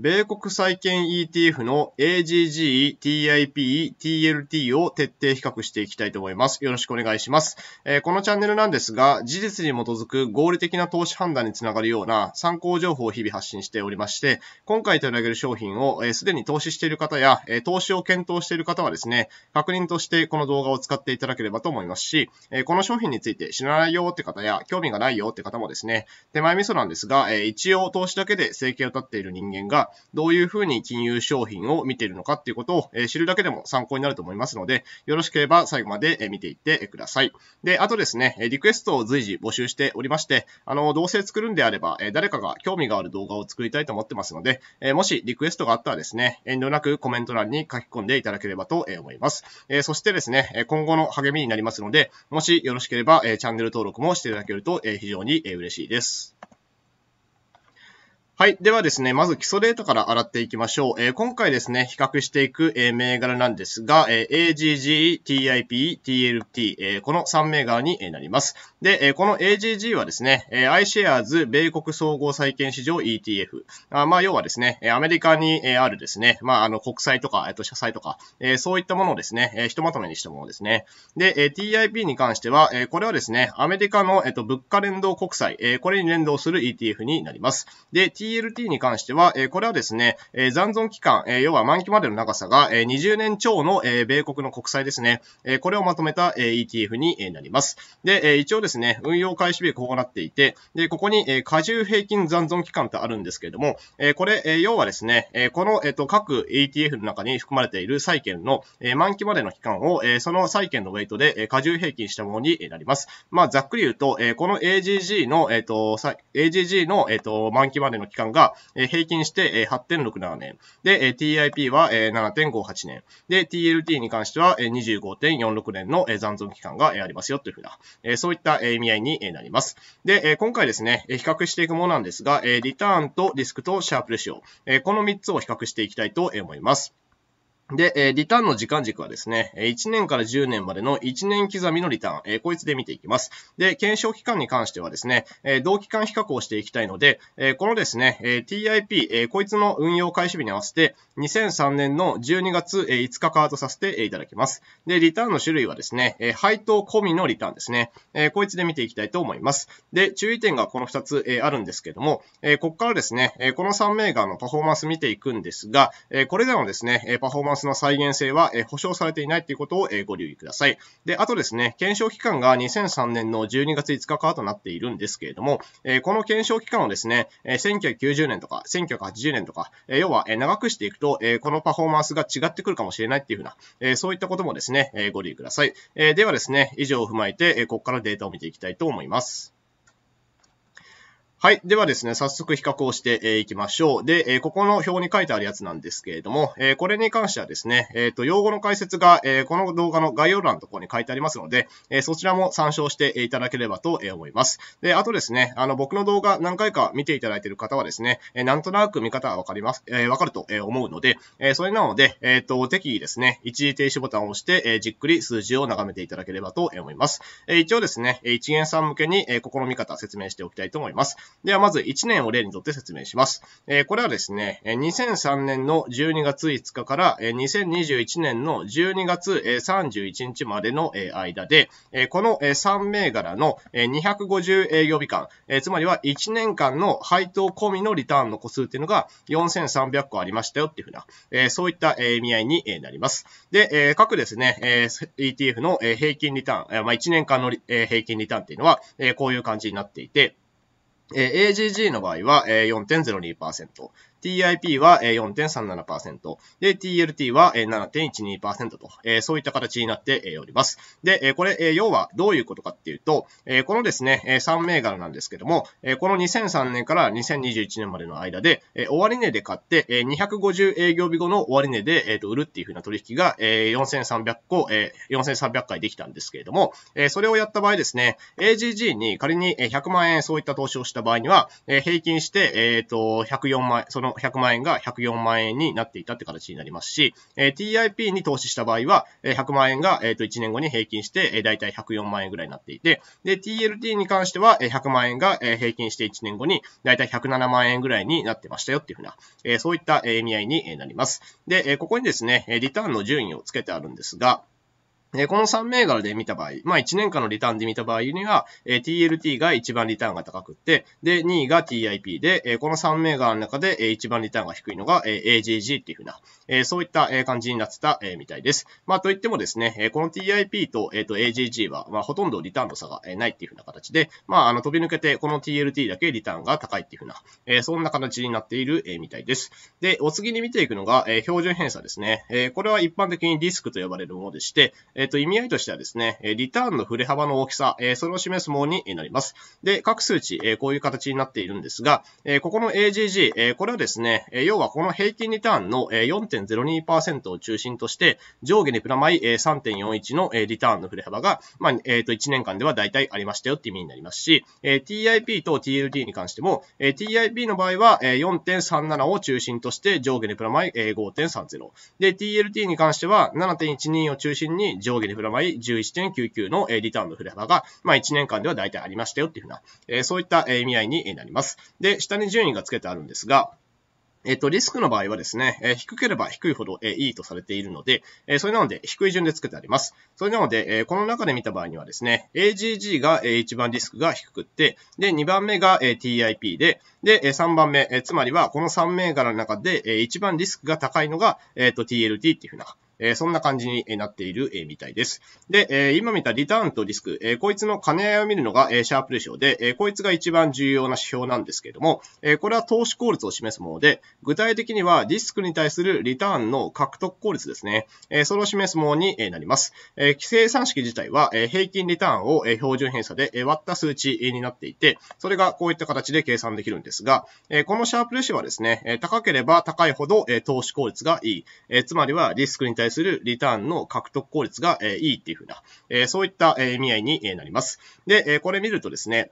米国債券 ETF の AGG、TIP、TLT を徹底比較していきたいと思います。よろしくお願いします。えこのチャンネルなんですが、事実に基づく合理的な投資判断につながるような参考情報を日々発信しておりまして、今回取り上げる商品をすで、に投資している方や、え投資を検討している方はですね、確認としてこの動画を使っていただければと思いますし、えこの商品について知らないよって方や、興味がないよって方もですね、手前味噌なんですが、え一応投資だけで生計を立っている人間が、どういうふうに金融商品を見ているのかっていうことを、え知るだけでも参考になると思いますので、よろしければ最後まで見ていってください。で、あとですね、リクエストを随時募集しておりまして、あの、どうせ作るんであれば、え誰かが興味がある動画を作りたいと思ってますので、えもしリクエストがあったらですね、遠慮なくコメント欄に書き込んでいただければと思います。えそしてですね、今後の励みになりますので、もしよろしければ、えチャンネル登録もしていただけると、え非常に嬉しいです。はい。ではですね、まず基礎データから洗っていきましょう。えー、今回ですね、比較していく、えー、銘柄なんですが、えー、AGG、TIP、TLT、えー、この3銘柄になります。で、えー、この AGG はですね、えー、iShares 米国総合債券市場 ETF。あまあ、要はですね、アメリカにあるですね、まあ、あの、国債とか、えっ、と、社債とか、えー、そういったものをですね、えー、ひとまとめにしたものですね。で、えー、TIP に関しては、えー、これはですね、アメリカの、えっ、と、物価連動国債、えー、これに連動する ETF になります。で、PLT に関しては、えこれはですね、え残存期間、え要は満期までの長さが、え20年超の、え米国の国債ですね、えこれをまとめた、え ETF になります。で、え一応ですね、運用開始日こうなっていて、で、ここに、え過重平均残存期間ってあるんですけれども、えこれ、え要はですね、えこの、えっ、と、各 ETF の中に含まれている債券の、え満期までの期間を、えその債券のウェイトで、え過重平均したものになります。まあ、ざっくり言うと、えこの AGG の、えっ、と、AGG の、えっ、と、満期までの期間間が、え平均して、8.67年。で、TIP は、7.58年。で、TLT に関しては、25.46年の、残存期間が、ありますよというふうな、そういった、意味合いになります。で、今回ですね、比較していくものなんですが、リターンとリスクとシャープレシオ。この3つを比較していきたいと思います。で、えリターンの時間軸はですね、1年から10年までの1年刻みのリターン、こいつで見ていきます。で、検証期間に関してはですね、同期間比較をしていきたいので、このですね、TIP、こいつの運用開始日に合わせて、2003年の12月、5日カードさせていただきます。で、リターンの種類はですね、配当込みのリターンですね、こいつで見ていきたいと思います。で、注意点がこの2つ、あるんですけども、ここからですね、この3名がのパフォーマンス見ていくんですが、これらのですね、パフォーマンスス再現性は、え保証されていないということを、えご留意ください。で、あとですね、検証期間が2003年の12月5日からとなっているんですけれども、えこの検証期間をですね、え1990年とか1980年とか、え要は、え長くしていくと、えこのパフォーマンスが違ってくるかもしれないっていうふうな、えそういったこともですね、えご留意ください。えではですね、以上を踏まえて、えここからデータを見ていきたいと思います。はい。ではですね、早速比較をしていきましょう。で、ここの表に書いてあるやつなんですけれども、これに関してはですね、えっ、と、用語の解説が、この動画の概要欄のところに書いてありますので、そちらも参照していただければと思います。で、あとですね、あの、僕の動画何回か見ていただいている方はですね、なんとなく見方はわかります、わかると思うので、それなので、えっ、と、適宜ですね、一時停止ボタンを押して、じっくり数字を眺めていただければと思います。一応ですね、一元さん向けに、ここの見方説明しておきたいと思います。ではまず1年を例にとって説明します。えー、これはですね、2003年の12月5日から2021年の12月31日までの間で、この3銘柄の250営業日間、つまりは1年間の配当込みのリターンの個数っていうのが4300個ありましたよっていうふうな、そういった意味合いになります。で、各ですね、ETF の平均リターン、まあ、1年間の平均リターンっていうのは、こういう感じになっていて、え AGG の場合は、え4.02%。TIP は4.37%、で、TLT は7.12%と、えそういった形になっております。で、えこれ、え要はどういうことかっていうと、えこのですね、3銘柄なんですけども、えこの2003年から2021年までの間で、え終値で買って、え250営業日後の終値で、えと売るっていうふうな取引が、え4300個、え4300回できたんですけれども、えそれをやった場合ですね、AGG に仮に100万円そういった投資をした場合には、え平均して、えっ、と、104万円、そのの100万円が104万円になっていたって形になりますし、え TIP に投資した場合は、え100万円が、えー、と1年後に平均して、えー、だい104万円ぐらいになっていて、で、TLT に関しては、え100万円が、え平均して1年後に、大体107万円ぐらいになってましたよっていうふうな、えそういった、え意味合いになります。で、えここにですね、リターンの順位をつけてあるんですが、この3銘柄で見た場合、まあ1年間のリターンで見た場合には、えー、TLT が一番リターンが高くって、で、2位が TIP で、えー、この3銘柄の中で、えー、一番リターンが低いのが、えー、a g g っていうふうな、えー、そういった、えー、感じになってた、えー、みたいです。まあといってもですね、えー、この TIP と,、えー、と a g g は、まあほとんどリターンの差が、えー、ないっていうふうな形で、まああの飛び抜けて、この TLT だけリターンが高いっていうふうな、えー、そんな形になっている、えー、みたいです。で、お次に見ていくのが、えー、標準偏差ですね。えー、これは一般的にリスクと呼ばれるものでして、えっ、と、意味合いとしてはですね、リターンの振れ幅の大きさ、えそれを示すものになります。で、各数値、えこういう形になっているんですが、えここの AGG、えこれはですね、え要はこの平均リターンの4.02%を中心として、上下にプラマイ3.41のリターンの振れ幅が、まあ、えっ、と、1年間では大体ありましたよって意味になりますし、え TIP と TLT に関しても、え TIP の場合は4.37を中心として、上下にプラマイ5.30。で、TLT に関しては7.12を中心に、上下に振る舞い11.99のリターンの振れ幅が、まあ、1年間では大体ありましたよっていうふうな、えそういった意味合いになります。で、下に順位が付けてあるんですが、えっと、リスクの場合はですね、え低ければ低いほど、えいいとされているので、えそれなので低い順でつけてあります。それなので、えこの中で見た場合にはですね、AGG が、え一番リスクが低くって、で、2番目が、え TIP で、で、え3番目、えつまりはこの3銘柄の中で、え一番リスクが高いのが、えっと、TLT っていうふうな、えー、そんな感じになっている、えー、みたいです。で、えー、今見たリターンとリスク、えこいつの兼ね合いを見るのが、えシャープレシオで、えこいつが一番重要な指標なんですけれども、えこれは投資効率を示すもので、具体的にはリスクに対するリターンの獲得効率ですね、えそれを示すものになります。え規制算式自体は、え平均リターンを、え標準偏差で、え割った数値になっていて、それがこういった形で計算できるんですが、えこのシャープレシオはですね、高ければ高いほど、え投資効率がいい、えつまりはリスクに対対するリターンの獲得効率が、えいいっていうふうな、えそういった意味合いになります。で、えこれ見るとですね、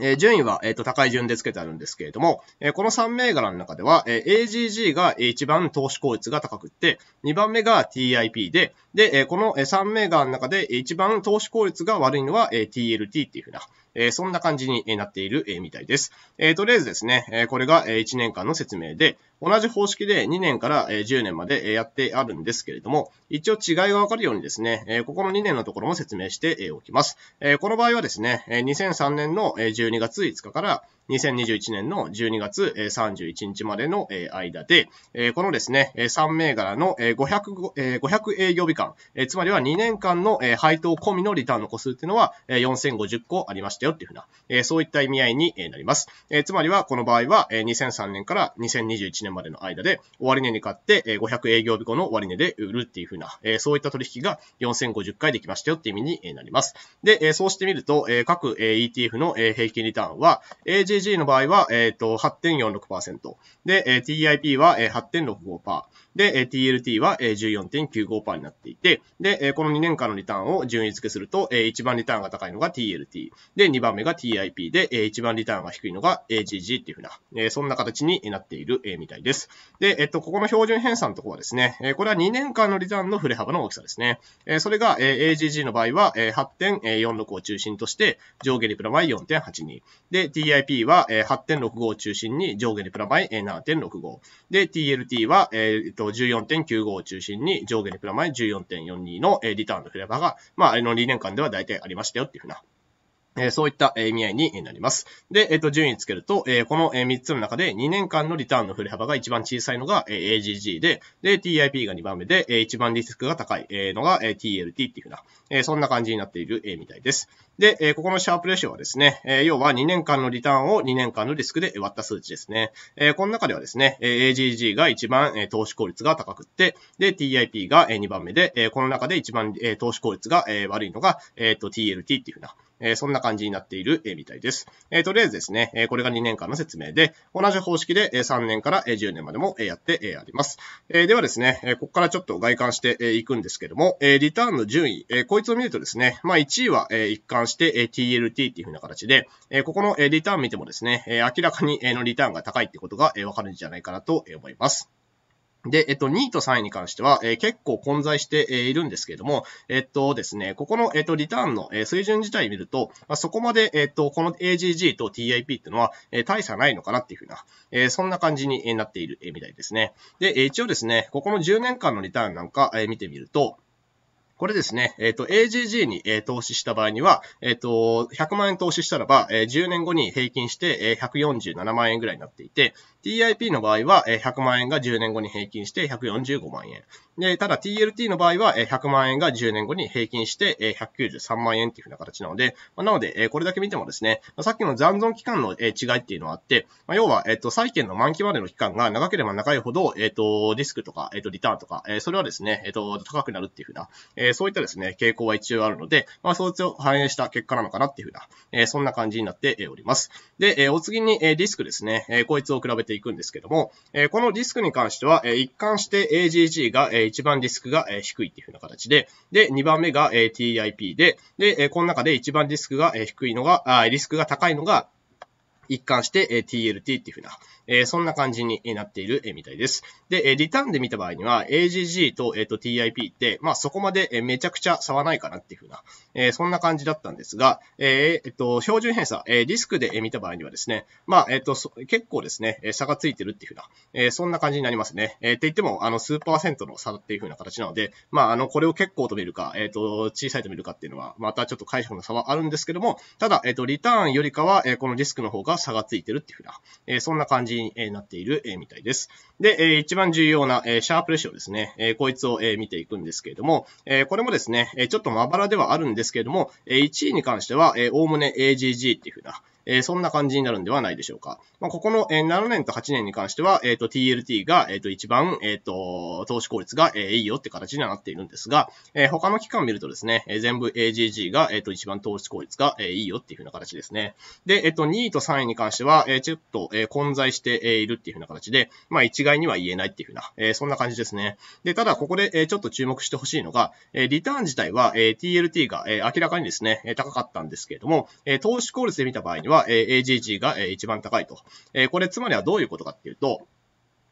え順位は、えと高い順で付けてあるんですけれども、えこの3銘柄の中では、え AGG が一番投資効率が高くって、2番目が TIP で、で、えこの3銘柄の中で一番投資効率が悪いのは、え TLT っていうふうな、えそんな感じになっているみたいです。えとりあえずですね、えこれが1年間の説明で、同じ方式で2年から10年までやってあるんですけれども、一応違いがわかるようにですね、ここの2年のところも説明しておきます。この場合はですね、2003年の12月5日から2021年の12月31日までの間で、このですね、3銘柄の 500, 500営業日間、つまりは2年間の配当込みのリターンの個数っていうのは4050個ありましたよっていうふうな、そういった意味合いになります。つまりはこの場合は2003年から2021年までの間で終値に買って500営業日後の終値で売るっていうふうな、そういった取引が4050回できましたよっていう意味になります。で、そうしてみると、各 ETF の平均リターンは AJ s g の場合は、えっ、ー、と、8.46%。で、TIP は、8.65%。で、TLT は14.95%になっていて、で、この2年間のリターンを順位付けすると、一番リターンが高いのが TLT、で、2番目が TIP で、一番リターンが低いのが AGG っていうふうな、そんな形になっているみたいです。で、えっと、ここの標準偏差のところはですね、これは2年間のリターンの振れ幅の大きさですね。それが AGG の場合は8.46を中心として、上下にプラマイ4.82。で、TIP は8.65を中心に上下にプラマイ7.65。で、TLT は、えっとと、14.95を中心に上下にプラマイ14.42のリターンの振れ幅が、まあ、あの2年間では大体ありましたよっていうふうなえそういった意味合いになります。で、えっ、と、順位つけると、えこの3つの中で2年間のリターンの振れ幅が一番小さいのが AGG で、で、TIP が2番目で、え一番リスクが高いのが TLT っていうふうな、えそんな感じになっているみたいです。で、えここのシャープレシオはですね、え要は2年間のリターンを2年間のリスクで割った数値ですね。えこの中ではですね、AGG が一番、え投資効率が高くって、で、TIP が2番目で、えこの中で一番、え投資効率が、え悪いのが、えっ、と、TLT っていうふうな、えそんな感じになっている、えみたいです。えとりあえずですね、えこれが2年間の説明で、同じ方式で、え3年から10年までも、えやって、えあります。えではですね、えここからちょっと外観してい、えくんですけども、えリターンの順位、えこいつを見るとですね、まあ、1位は、え一貫して、え TLT っていう風な形で、えここの、えリターン見てもですね、え明らかに、えのリターンが高いってことが、えわかるんじゃないかなと思います。で、えっと、2位と3位に関しては、えー、結構混在して、えー、いるんですけれども、えっとですね、ここの、えっと、リターンの、えー、水準自体見ると、まあ、そこまで、えっと、この AGG と TIP っていうのは、えー、大差ないのかなっていうふうな、えー、そんな感じになっている、えー、みたいですね。で、えー、一応ですね、ここの10年間のリターンなんか、えー、見てみると、これですね、えっ、ー、と、AGG に、えー、投資した場合には、えっ、ー、と、100万円投資したらば、えー、10年後に平均して、えー、147万円ぐらいになっていて、TIP の場合は、えー、100万円が10年後に平均して145万円。で、ただ TLT の場合は、えー、100万円が10年後に平均して、えー、193万円っていうふうな形なので、まあ、なので、えー、これだけ見てもですね、まあ、さっきの残存期間の、えー、違いっていうのはあって、まあ、要は、えっ、ー、と、債券の満期までの期間が長ければ長いほど、えっ、ー、と、リスクとか、えっ、ー、と、リターンとか、えー、それはですね、えっ、ー、と、高くなるっていうふうな、えーえそういったですね、傾向は一応あるので、まあ、そいつを反映した結果なのかなっていうふうな、えそんな感じになっております。で、えお次に、えィスクですね、えこいつを比べていくんですけども、えこのディスクに関しては、え一貫して AGG が、え一番ディスクが、え低いっていうふうな形で、で、2番目が、え TIP で、で、えこの中で一番ディスクが、え低いのが、リスクが高いのが、一貫して TLT っていうふうな、えー、そんな感じになっているみたいです。で、リターンで見た場合には、AGG と,、えー、と TIP って、まあ、そこまでめちゃくちゃ差はないかなっていうふうな、えー、そんな感じだったんですが、えー、えっと、標準偏差、えリスクで見た場合にはですね、まあ、えっと、結構ですね、差がついてるっていうふうな、えそんな感じになりますね。えって言っても、あの、数パーセントの差っていうふうな形なので、まあ、あの、これを結構と見るか、えっと、小さいと見るかっていうのは、またちょっと解釈の差はあるんですけども、ただ、えっと、リターンよりかは、えこのリスクの方が差がついてるっていうふうな、えそんな感じじになっているみたいです。で、一番重要なシャープレシオですね。こいつを見ていくんですけれども、これもですね、ちょっとまばらではあるんですけれども、1位に関しては、おおむね AGG っていうふうな、えー、そんな感じになるんではないでしょうか。まあ、ここの、えー、7年と8年に関しては、えっ、ー、と、TLT が、えっ、と、一番、えっ、と、投資効率が、えいいよって形にはなっているんですが、え他の期間見るとですね、え全部 AGG が、えっ、と、一番投資効率が、えいいよっていうふうな形ですね。で、えっ、と、2位と3位に関しては、えちょっと、え混在して、いるっていうふうな形で、まあ、一概には言えないっていうふうな、えそんな感じですね。で、ただ、ここで、えちょっと注目してほしいのが、えリターン自体は、え TLT が、え明らかにですね、高かったんですけれども、え投資効率で見た場合には、は、え AGG が、え一番高いと。えこれつまりはどういうことかっていうと、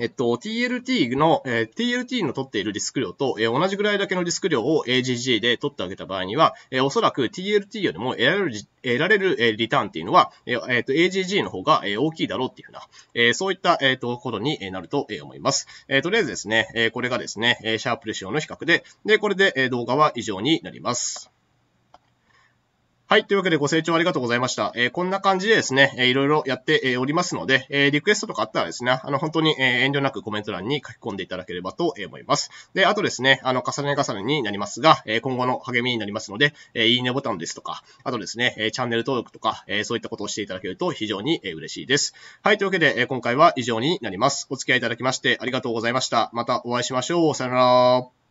えっと、TLT の、えー、TLT の取っているリスク量と、えー、同じぐらいだけのリスク量を AGG で取ってあげた場合には、えー、おそらく TLT よりも得られる、得られる、えリターンっていうのは、えー、えー、と AGG の方が、えー、大きいだろうっていうふうな、えー、そういった、えー、とことになると、え思います。えー、とりあえずですね、えー、これがですね、シャープレシオの比較で、で、これで、え動画は以上になります。はい。というわけでご清聴ありがとうございました。えー、こんな感じでですね、えー、いろいろやって、えー、おりますので、えリクエストとかあったらですね、あの、本当に、え遠慮なくコメント欄に書き込んでいただければと思います。で、あとですね、あの、重ね重ねになりますが、え今後の励みになりますので、えいいねボタンですとか、あとですね、えチャンネル登録とか、えそういったことをしていただけると非常に、え嬉しいです。はい。というわけで、え今回は以上になります。お付き合いいただきましてありがとうございました。またお会いしましょう。さよなら。